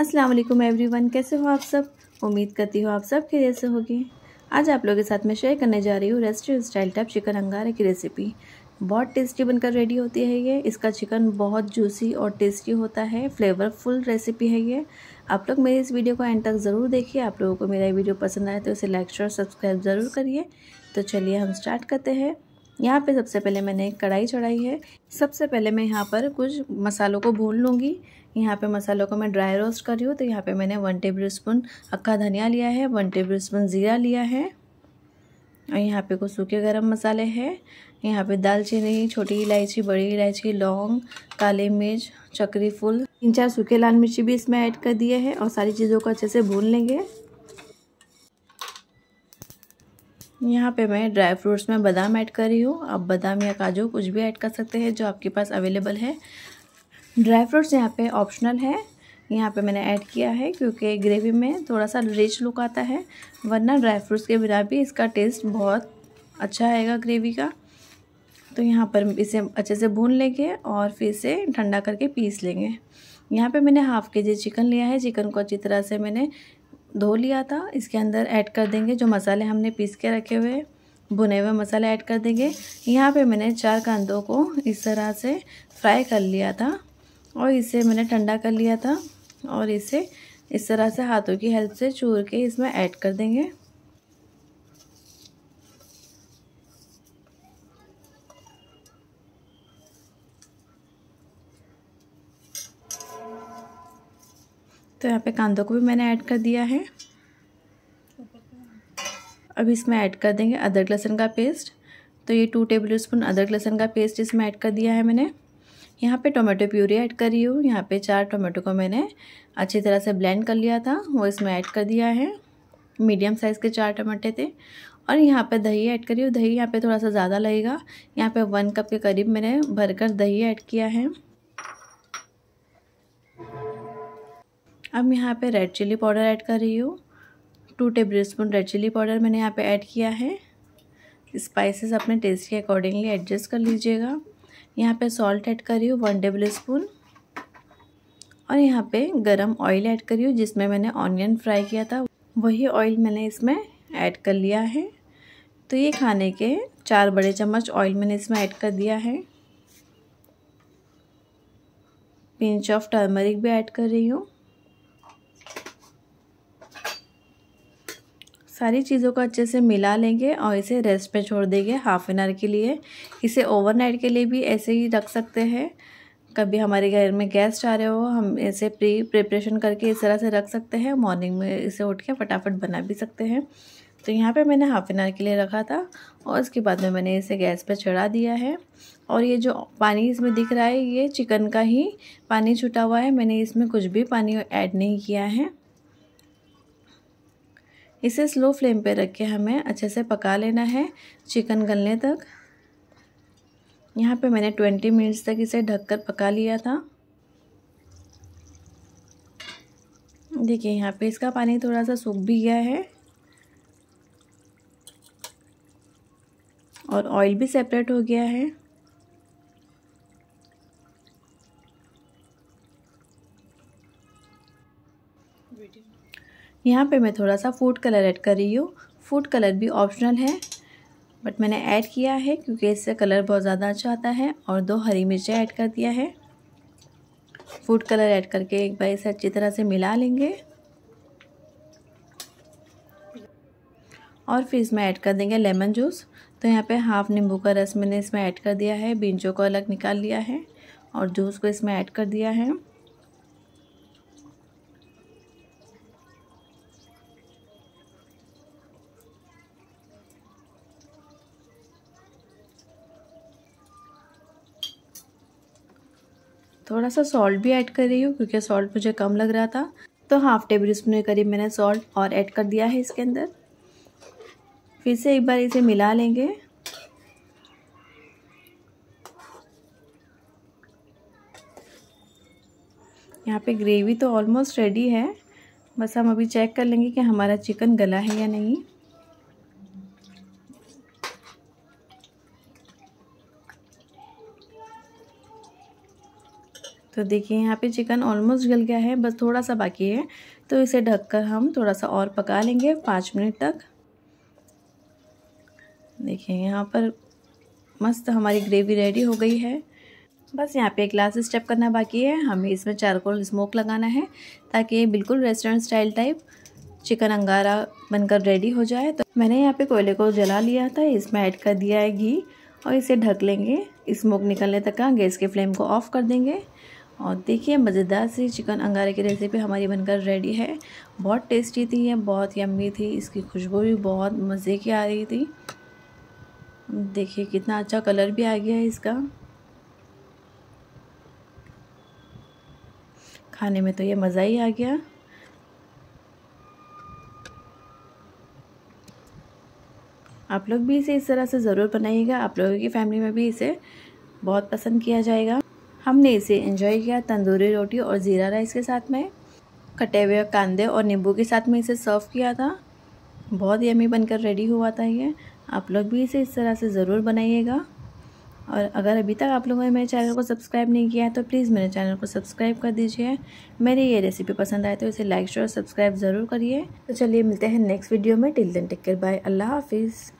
अस्सलाम वालेकुम एवरीवन कैसे हो आप सब उम्मीद करती हो आप सब खैरियत से होगी आज आप लोगों के साथ मैं शेयर करने जा रही हूँ रेस्टोरेंट स्टाइल टाइप चिकन अंगारे की रेसिपी बहुत टेस्टी बनकर रेडी होती है ये इसका चिकन बहुत जूसी और टेस्टी होता है फ्लेवरफुल रेसिपी है ये आप लोग मेरी इस वीडियो को एंड तक ज़रूर देखिए आप लोगों को मेरा ये वीडियो पसंद आए तो इसे लाइक और सब्सक्राइब ज़रूर करिए तो चलिए हम स्टार्ट करते हैं यहाँ पे सबसे पहले मैंने एक कढ़ाई चढ़ाई है सबसे पहले मैं यहाँ पर कुछ मसालों को भून लूँगी यहाँ पे मसालों को मैं ड्राई रोस्ट कर रही हूँ तो यहाँ पे मैंने वन टेबल स्पून अक्का धनिया लिया है वन टेबल स्पून ज़ीरा लिया है और यहाँ पे कुछ सूखे गरम मसाले हैं यहाँ पे दालचीनी छोटी इलायची बड़ी इलायची लौंग काले मिर्च चक्री फूल तीन चार सूखे लाल मिर्ची भी इसमें ऐड कर दिए हैं और सारी चीज़ों को अच्छे से भून लेंगे यहाँ पे मैं ड्राई फ्रूट्स में बादाम ऐड कर रही हूँ आप बादाम या काजू कुछ भी ऐड कर सकते हैं जो आपके पास अवेलेबल है ड्राई फ्रूट्स यहाँ पे ऑप्शनल है यहाँ पे मैंने ऐड किया है क्योंकि ग्रेवी में थोड़ा सा रिच लुक आता है वरना ड्राई फ्रूट्स के बिना भी इसका टेस्ट बहुत अच्छा आएगा ग्रेवी का तो यहाँ पर इसे अच्छे से भून लेंगे और फिर इसे ठंडा करके पीस लेंगे यहाँ पे मैंने हाफ़ के जी चिकन लिया है चिकन को अच्छी तरह से मैंने धो लिया था इसके अंदर ऐड कर देंगे जो मसाले हमने पीस के रखे हुए भुने हुए मसाले ऐड कर देंगे यहाँ पे मैंने चार कांदों को इस तरह से फ्राई कर लिया था और इसे मैंने ठंडा कर लिया था और इसे इस तरह से हाथों की हेल्प से चूर के इसमें ऐड कर देंगे तो यहाँ पे कांदों को भी मैंने ऐड कर दिया है अब इसमें ऐड कर देंगे अदरक लहसुन का पेस्ट तो ये टू टेबल स्पून अदरक लहसुन का पेस्ट इसमें ऐड कर दिया है मैंने यहाँ पे टोमेटो प्यूरी ऐड कर रही हूँ यहाँ पे चार टोमेटो को मैंने अच्छी तरह से ब्लेंड कर लिया था वो इसमें ऐड कर दिया है मीडियम साइज़ के चार टमाटे थे और यहाँ पे दही ऐड करी हूँ दही यहाँ पे थोड़ा सा ज़्यादा लगेगा यहाँ पे वन कप के करीब मैंने भरकर दही ऐड किया है अब यहाँ पे रेड चिल्ली पाउडर ऐड कर रही हूँ two tablespoon red chilli powder मैंने यहाँ पे ऐड किया है स्पाइसेस अपने टेस्ट के अकॉर्डिंगली एडजस्ट कर लीजिएगा यहाँ पे सॉल्ट ऐड कर रही हूँ वन टेबल स्पून और यहाँ पे गरम ऑयल ऐड करी हूँ जिसमें मैंने ऑनियन फ्राई किया था वही ऑयल मैंने इसमें ऐड कर लिया है तो ये खाने के चार बड़े चम्मच ऑयल मैंने इसमें ऐड कर दिया है पिंच ऑफ टर्मरिक भी ऐड कर रही हूँ सारी चीज़ों को अच्छे से मिला लेंगे और इसे रेस्ट पे छोड़ देंगे हाफ एन आवर के लिए इसे ओवरनाइट के लिए भी ऐसे ही रख सकते हैं कभी हमारे घर में गेस्ट आ रहे हो हम ऐसे प्री प्रिपरेशन करके इस तरह से रख सकते हैं मॉर्निंग में इसे उठ के फटाफट बना भी सकते हैं तो यहाँ पे मैंने हाफ़ एन आवर के लिए रखा था और उसके बाद में मैंने इसे गैस पर चढ़ा दिया है और ये जो पानी इसमें दिख रहा है ये चिकन का ही पानी छुटा हुआ है मैंने इसमें कुछ भी पानी ऐड नहीं किया है इसे स्लो फ्लेम पे रख के हमें अच्छे से पका लेना है चिकन गलने तक यहाँ पे मैंने ट्वेंटी मिनट्स तक इसे ढककर पका लिया था देखिए यहाँ पे इसका पानी थोड़ा सा सूख भी गया है और ऑयल भी सेपरेट हो गया है यहाँ पे मैं थोड़ा सा फूड कलर ऐड कर रही हूँ फूड कलर भी ऑप्शनल है बट मैंने ऐड किया है क्योंकि इससे कलर बहुत ज़्यादा अच्छा आता है और दो हरी मिर्चें ऐड कर दिया है फूड कलर ऐड करके एक बार इसे अच्छी तरह से मिला लेंगे और फिर इसमें ऐड कर देंगे लेमन जूस तो यहाँ पे हाफ़ नींबू का रस मैंने इसमें ऐड कर दिया है बीजों को अलग निकाल लिया है और जूस को इसमें ऐड कर दिया है थोड़ा सा सॉल्ट भी ऐड कर रही हूँ क्योंकि सॉल्ट मुझे कम लग रहा था तो हाफ टेबल स्पून के करीब मैंने सॉल्ट और ऐड कर दिया है इसके अंदर फिर से एक बार इसे मिला लेंगे यहाँ पे ग्रेवी तो ऑलमोस्ट रेडी है बस हम अभी चेक कर लेंगे कि हमारा चिकन गला है या नहीं तो देखिए यहाँ पे चिकन ऑलमोस्ट गल गया है बस थोड़ा सा बाकी है तो इसे ढककर हम थोड़ा सा और पका लेंगे पाँच मिनट तक देखिए यहाँ पर मस्त हमारी ग्रेवी रेडी हो गई है बस यहाँ पे एक लास्ट स्टेप करना बाकी है हमें इसमें चारकोल स्मोक लगाना है ताकि ये बिल्कुल रेस्टोरेंट स्टाइल टाइप चिकन अंगारा बनकर रेडी हो जाए तो मैंने यहाँ पे कोयले को जला लिया था इसमें ऐड कर दिया है घी और इसे ढक लेंगे स्मोक निकलने तक का गैस के फ्लेम को ऑफ़ कर देंगे और देखिए मज़ेदार सी चिकन अंगारे की रेसिपी हमारी बनकर रेडी है बहुत टेस्टी थी ये बहुत यम्मी थी इसकी खुशबू भी बहुत मज़े की आ रही थी देखिए कितना अच्छा कलर भी आ गया है इसका खाने में तो ये मज़ा ही आ गया आप लोग भी इसे इस तरह से ज़रूर बनाइएगा आप लोगों की फैमिली में भी इसे बहुत पसंद किया जाएगा हमने इसे इंजॉय किया तंदूरी रोटी और ज़ीरा राइस के साथ में कटे हुए कांदे और नींबू के साथ में इसे सर्व किया था बहुत अमी बनकर रेडी हुआ था ये आप लोग भी इसे इस तरह से ज़रूर बनाइएगा और अगर अभी तक आप लोगों ने मेरे चैनल को सब्सक्राइब नहीं किया है तो प्लीज़ मेरे चैनल को सब्सक्राइब कर दीजिए मेरी ये रेसिपी पसंद आए तो इसे लाइक शेयर और सब्सक्राइब ज़रूर करिए तो चलिए मिलते हैं नेक्स्ट वीडियो में till then take care bye अल्लाह हाफिज़